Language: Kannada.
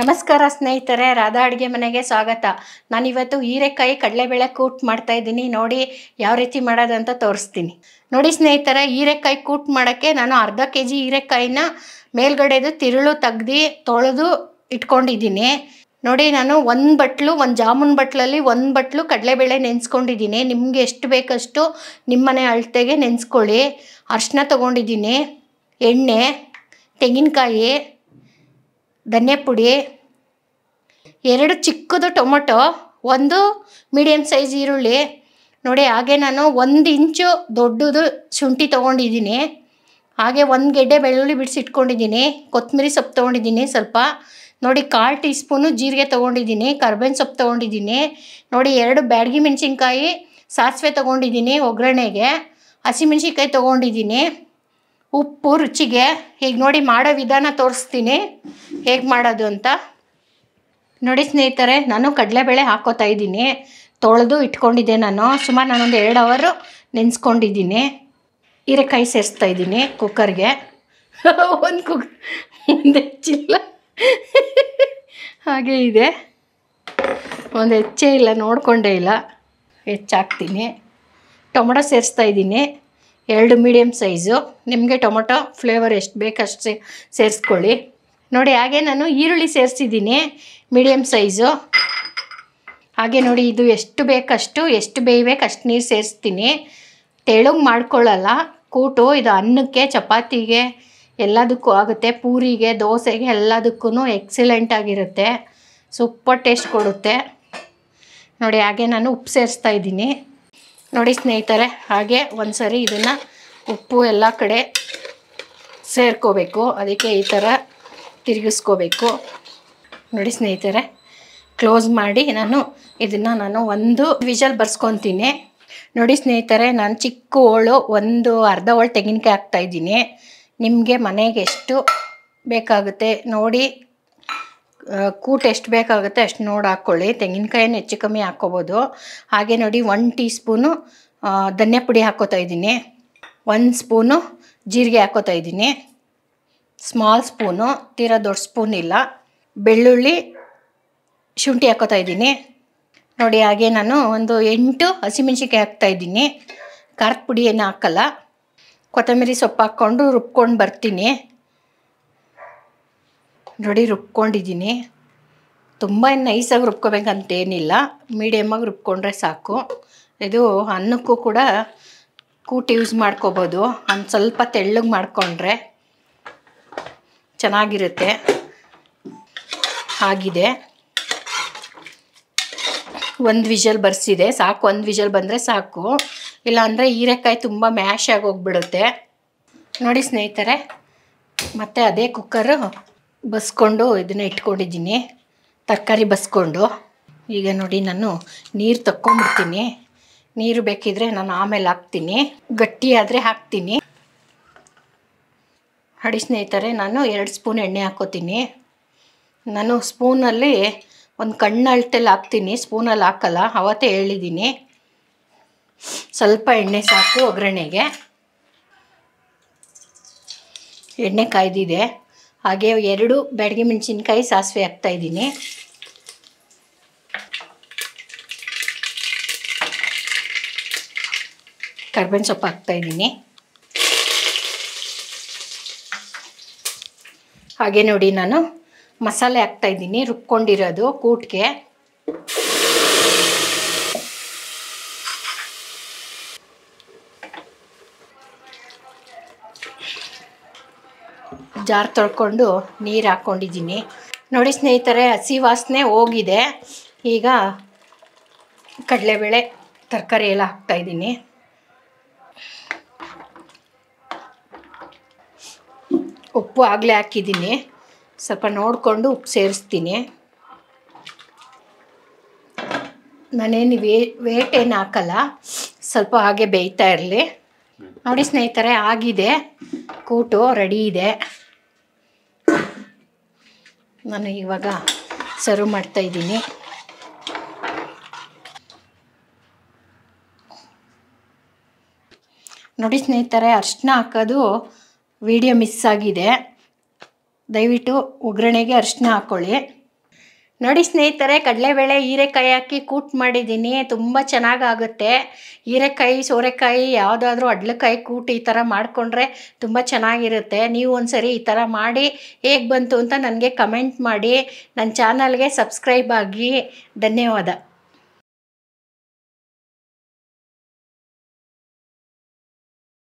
ನಮಸ್ಕಾರ ಸ್ನೇಹಿತರೆ ರಾಧಾ ಅಡುಗೆ ಮನೆಗೆ ಸ್ವಾಗತ ನಾನಿವತ್ತು ಹೀರೆಕಾಯಿ ಕಡಲೆಬೇಳೆ ಕೂಟ್ ಮಾಡ್ತಾ ಇದ್ದೀನಿ ನೋಡಿ ಯಾವ ರೀತಿ ಮಾಡೋದಂತ ತೋರಿಸ್ತೀನಿ ನೋಡಿ ಸ್ನೇಹಿತರೆ ಹೀರೆಕಾಯಿ ಕೂಟ್ ಮಾಡೋಕ್ಕೆ ನಾನು ಅರ್ಧ ಕೆ ಜಿ ಹೀರೆಕಾಯಿನ ಮೇಲ್ಗಡೆದು ತಿರುಳು ತೆಗ್ದು ತೊಳೆದು ಇಟ್ಕೊಂಡಿದ್ದೀನಿ ನೋಡಿ ನಾನು ಒಂದು ಬಟ್ಲು ಒಂದು ಜಾಮೂನ್ ಬಟ್ಲಲ್ಲಿ ಒಂದು ಬಟ್ಲು ಕಡಲೆಬೇಳೆ ನೆನೆಸ್ಕೊಂಡಿದ್ದೀನಿ ನಿಮಗೆ ಎಷ್ಟು ಬೇಕಷ್ಟು ನಿಮ್ಮನೆ ಅಳತೆಗೆ ನೆನೆಸ್ಕೊಳ್ಳಿ ಅರ್ಶಿನ ತೊಗೊಂಡಿದ್ದೀನಿ ಎಣ್ಣೆ ತೆಂಗಿನಕಾಯಿ ಧನಿಯಾ ಪುಡಿ ಎರಡು ಚಿಕ್ಕದು ಟೊಮೊಟೊ ಒಂದು ಮೀಡಿಯಮ್ ಸೈಜ್ ಈರುಳ್ಳಿ ನೋಡಿ ಹಾಗೆ ನಾನು ಒಂದು ಇಂಚು ದೊಡ್ಡದು ಶುಂಠಿ ತೊಗೊಂಡಿದ್ದೀನಿ ಹಾಗೆ ಒಂದು ಗೆಡ್ಡೆ ಬೆಳ್ಳುಳ್ಳಿ ಬಿಡಿಸಿ ಇಟ್ಕೊಂಡಿದ್ದೀನಿ ಕೊತ್ತಂಬರಿ ಸೊಪ್ಪು ತೊಗೊಂಡಿದ್ದೀನಿ ಸ್ವಲ್ಪ ನೋಡಿ ಕಾಲು ಟೀ ಸ್ಪೂನು ಜೀರಿಗೆ ತೊಗೊಂಡಿದ್ದೀನಿ ಕರ್ಬೇವಿನ ಸೊಪ್ಪು ತೊಗೊಂಡಿದ್ದೀನಿ ನೋಡಿ ಎರಡು ಬ್ಯಾಡಗಿ ಮೆಣಸಿನ್ಕಾಯಿ ಸಾಸಿವೆ ತೊಗೊಂಡಿದ್ದೀನಿ ಒಗ್ಗರಣೆಗೆ ಹಸಿಮೆಣ್ಸಿನ್ಕಾಯಿ ತೊಗೊಂಡಿದ್ದೀನಿ ಉಪ್ಪು ರುಚಿಗೆ ಈಗ ನೋಡಿ ಮಾಡೋ ವಿಧಾನ ತೋರಿಸ್ತೀನಿ ಹೇಗೆ ಮಾಡೋದು ಅಂತ ನೋಡಿ ಸ್ನೇಹಿತರೆ ನಾನು ಕಡಲೆಬೇಳೆ ಹಾಕೋತಾ ಇದ್ದೀನಿ ತೊಳೆದು ಇಟ್ಕೊಂಡಿದ್ದೆ ನಾನು ಸುಮಾರು ನಾನೊಂದು ಎರಡು ಅವರು ನೆನೆಸ್ಕೊಂಡಿದ್ದೀನಿ ಹೀರೆಕಾಯಿ ಸೇರಿಸ್ತಾ ಇದ್ದೀನಿ ಕುಕ್ಕರ್ಗೆ ಒಂದು ಕುಕ್ ಒಂದು ಹೆಚ್ಚಿಲ್ಲ ಹಾಗೆ ಇದೆ ಒಂದು ಹೆಚ್ಚೇ ಇಲ್ಲ ನೋಡಿಕೊಂಡೇ ಇಲ್ಲ ಹೆಚ್ಚಾಕ್ತೀನಿ ಟೊಮೊಟೊ ಸೇರಿಸ್ತಾ ಇದ್ದೀನಿ ಎರಡು ಮೀಡಿಯಮ್ ಸೈಜು ನಿಮಗೆ ಟೊಮೊಟೊ ಫ್ಲೇವರ್ ಎಷ್ಟು ಬೇಕಷ್ಟು ಸೇರಿಸ್ಕೊಳ್ಳಿ ನೋಡಿ ಹಾಗೆ ನಾನು ಈರುಳ್ಳಿ ಸೇರಿಸಿದ್ದೀನಿ ಮೀಡಿಯಮ್ ಸೈಜು ಹಾಗೆ ನೋಡಿ ಇದು ಎಷ್ಟು ಬೇಕಷ್ಟು ಎಷ್ಟು ಬೇಯ್ಬೇಕು ಅಷ್ಟು ನೀರು ಸೇರಿಸ್ತೀನಿ ತೆಳುಗೆ ಮಾಡ್ಕೊಳ್ಳಲ್ಲ ಕೂಟು ಇದು ಅನ್ನಕ್ಕೆ ಚಪಾತಿಗೆ ಎಲ್ಲದಕ್ಕೂ ಆಗುತ್ತೆ ಪೂರಿಗೆ ದೋಸೆಗೆ ಎಲ್ಲದಕ್ಕೂ ಆಗಿರುತ್ತೆ ಸೂಪರ್ ಟೇಸ್ಟ್ ಕೊಡುತ್ತೆ ನೋಡಿ ಹಾಗೆ ನಾನು ಉಪ್ಪು ಸೇರಿಸ್ತಾ ಇದ್ದೀನಿ ನೋಡಿ ಸ್ನೇಹಿತರೆ ಹಾಗೆ ಒಂದ್ಸರಿ ಸರಿ ಇದನ್ನು ಉಪ್ಪು ಎಲ್ಲ ಕಡೆ ಸೇರ್ಕೋಬೇಕು ಅದಕ್ಕೆ ಈ ಥರ ತಿರುಗಿಸ್ಕೋಬೇಕು ನೋಡಿ ಸ್ನೇಹಿತರೆ ಕ್ಲೋಸ್ ಮಾಡಿ ನಾನು ಇದನ್ನು ನಾನು ಒಂದು ವಿಷಲ್ ಬರ್ಸ್ಕೊತೀನಿ ನೋಡಿ ಸ್ನೇಹಿತರೆ ನಾನು ಚಿಕ್ಕ ಹೋಳು ಒಂದು ಅರ್ಧ ಹೋಳು ತೆಂಗಿನಕಾಯಿ ಹಾಕ್ತಾಯಿದ್ದೀನಿ ನಿಮಗೆ ಮನೆಗೆ ಎಷ್ಟು ಬೇಕಾಗುತ್ತೆ ನೋಡಿ ಕೂಟ್ ಎಷ್ಟು ಬೇಕಾಗುತ್ತೆ ಅಷ್ಟು ನೋಡಿ ಹಾಕ್ಕೊಳ್ಳಿ ತೆಂಗಿನಕಾಯನ್ನು ಹೆಚ್ಚು ಕಮ್ಮಿ ಹಾಕ್ಕೊಬೋದು ಹಾಗೆ ನೋಡಿ ಒನ್ ಟೀ ಸ್ಪೂನು ಧನ್ಯ ಪುಡಿ ಹಾಕ್ಕೋತಾ ಇದ್ದೀನಿ ಒಂದು ಸ್ಪೂನು ಜೀರಿಗೆ ಹಾಕ್ಕೋತಾ ಇದ್ದೀನಿ ಸ್ಮಾಲ್ ಸ್ಪೂನು ತೀರಾ ದೊಡ್ಡ ಸ್ಪೂನ್ ಇಲ್ಲ ಬೆಳ್ಳುಳ್ಳಿ ಶುಂಠಿ ಹಾಕ್ಕೋತಾ ಇದ್ದೀನಿ ನೋಡಿ ಹಾಗೆ ನಾನು ಒಂದು ಎಂಟು ಹಸಿಮೆಣ್ಸಿಕಾಯಿ ಹಾಕ್ತಾಯಿದ್ದೀನಿ ಖಾರದ ಪುಡಿಯನ್ನು ಹಾಕಲ್ಲ ಕೊತ್ತಂಬರಿ ಸೊಪ್ಪು ಹಾಕ್ಕೊಂಡು ರುಬ್ಕೊಂಡು ಬರ್ತೀನಿ ನೋಡಿ ರುಬ್ಕೊಂಡಿದ್ದೀನಿ ತುಂಬ ನೈಸಾಗಿ ರುಬ್ಕೋಬೇಕಂತೇನಿಲ್ಲ ಮೀಡಿಯಮಾಗಿ ರುಬ್ಕೊಂಡ್ರೆ ಸಾಕು ಇದು ಅನ್ನಕ್ಕೂ ಕೂಡ ಕೂಟ್ ಯೂಸ್ ಮಾಡ್ಕೋಬೋದು ಒಂದು ಸ್ವಲ್ಪ ತೆಳ್ಳಗೆ ಮಾಡಿಕೊಂಡ್ರೆ ಚೆನ್ನಾಗಿರುತ್ತೆ ಆಗಿದೆ ಒಂದು ವಿಜಲ್ ಬರ್ಸಿದೆ ಸಾಕು ಒಂದು ವಿಜಲ್ ಬಂದರೆ ಸಾಕು ಇಲ್ಲಾಂದರೆ ಹೀರೆಕಾಯಿ ತುಂಬ ಮ್ಯಾಶ್ ಆಗಿ ಹೋಗ್ಬಿಡುತ್ತೆ ನೋಡಿ ಸ್ನೇಹಿತರೆ ಮತ್ತು ಅದೇ ಕುಕ್ಕರು ಬಸ್ಕೊಂಡು ಇದನ್ನ ಇಟ್ಕೊಂಡಿದ್ದೀನಿ ತರಕಾರಿ ಬಸ್ಕೊಂಡು ಈಗ ನೋಡಿ ನಾನು ನೀರು ತಕ್ಕೊಂಬಿಡ್ತೀನಿ ನೀರು ಬೇಕಿದ್ರೆ ನಾನು ಆಮೇಲೆ ಹಾಕ್ತೀನಿ ಗಟ್ಟಿ ಹಾಕ್ತೀನಿ ಹಡಿ ಸ್ನೇಹಿತರೆ ನಾನು ಎರಡು ಸ್ಪೂನ್ ಎಣ್ಣೆ ಹಾಕೋತೀನಿ ನಾನು ಸ್ಪೂನಲ್ಲಿ ಒಂದು ಕಣ್ಣು ಅಳತೆಲ್ಲಿ ಹಾಕ್ತೀನಿ ಸ್ಪೂನಲ್ಲಿ ಹಾಕಲ್ಲ ಅವತ್ತೇ ಹೇಳಿದ್ದೀನಿ ಸ್ವಲ್ಪ ಎಣ್ಣೆ ಸಾಕು ಒಗ್ಗರಣೆಗೆ ಎಣ್ಣೆ ಕಾಯ್ದಿದೆ ಹಾಗೆ ಎರಡು ಬೆಡಗಿ ಮೆಣಸಿನ್ಕಾಯಿ ಸಾಸಿವೆ ಇದ್ದೀನಿ ಕರ್ಬೇವಿನ ಸೊಪ್ಪು ಹಾಕ್ತಾ ಇದ್ದೀನಿ ಹಾಗೆ ನೋಡಿ ನಾನು ಮಸಾಲೆ ಹಾಕ್ತಾ ಇದ್ದೀನಿ ರುಬ್ಕೊಂಡಿರೋದು ಕೂಟ್ಗೆ ಜಾರ್ ತೊಳ್ಕೊಂಡು ನೀರು ಹಾಕ್ಕೊಂಡಿದ್ದೀನಿ ನೋಡಿ ಸ್ನೇಹಿತರೆ ಹಸಿ ವಾಸನೆ ಹೋಗಿದೆ ಈಗ ಕಡಲೆಬೇಳೆ ತರಕಾರಿ ಎಲ್ಲ ಹಾಕ್ತಾಯಿದ್ದೀನಿ ಉಪ್ಪು ಆಗಲೇ ಹಾಕಿದ್ದೀನಿ ಸ್ವಲ್ಪ ನೋಡಿಕೊಂಡು ಉಪ್ಪು ಸೇರಿಸ್ತೀನಿ ನಾನೇನು ವೇ ವೇಟ್ ಏನು ಹಾಕಲ್ಲ ಸ್ವಲ್ಪ ಹಾಗೆ ಬೇಯ್ತಾ ಇರಲಿ ನೋಡಿ ಸ್ನೇಹಿತರೆ ಆಗಿದೆ ಕೂಟು ರೆಡಿ ಇದೆ ನಾನು ಇವಾಗ ಸರ್ವ್ ಮಾಡ್ತಾ ಇದ್ದೀನಿ ನೋಡಿ ಸ್ನೇಹಿತರೆ ಅರ್ಶಿನ ಹಾಕೋದು ವಿಡಿಯೋ ಮಿಸ್ ಆಗಿದೆ ದಯವಿಟ್ಟು ಒಗ್ಗರಣೆಗೆ ಅರ್ಶಿನ ಹಾಕ್ಕೊಳ್ಳಿ ನೋಡಿ ಸ್ನೇಹಿತರೆ ಕಡಲೆಬೇಳೆ ಹೀರೆಕಾಯಿ ಹಾಕಿ ಕೂಟ್ ಮಾಡಿದ್ದೀನಿ ತುಂಬ ಚೆನ್ನಾಗಾಗುತ್ತೆ ಹೀರೆಕಾಯಿ ಸೋರೆಕಾಯಿ ಯಾವುದಾದ್ರೂ ಅಡ್ಲಕಾಯಿ ಕೂಟ್ ಈ ಥರ ಮಾಡಿಕೊಂಡ್ರೆ ತುಂಬ ಚೆನ್ನಾಗಿರುತ್ತೆ ನೀವು ಒಂದ್ಸರಿ ಈ ಥರ ಮಾಡಿ ಹೇಗೆ ಬಂತು ಅಂತ ನನಗೆ ಕಮೆಂಟ್ ಮಾಡಿ ನನ್ನ ಚಾನಲ್ಗೆ ಸಬ್ಸ್ಕ್ರೈಬ್ ಆಗಿ ಧನ್ಯವಾದ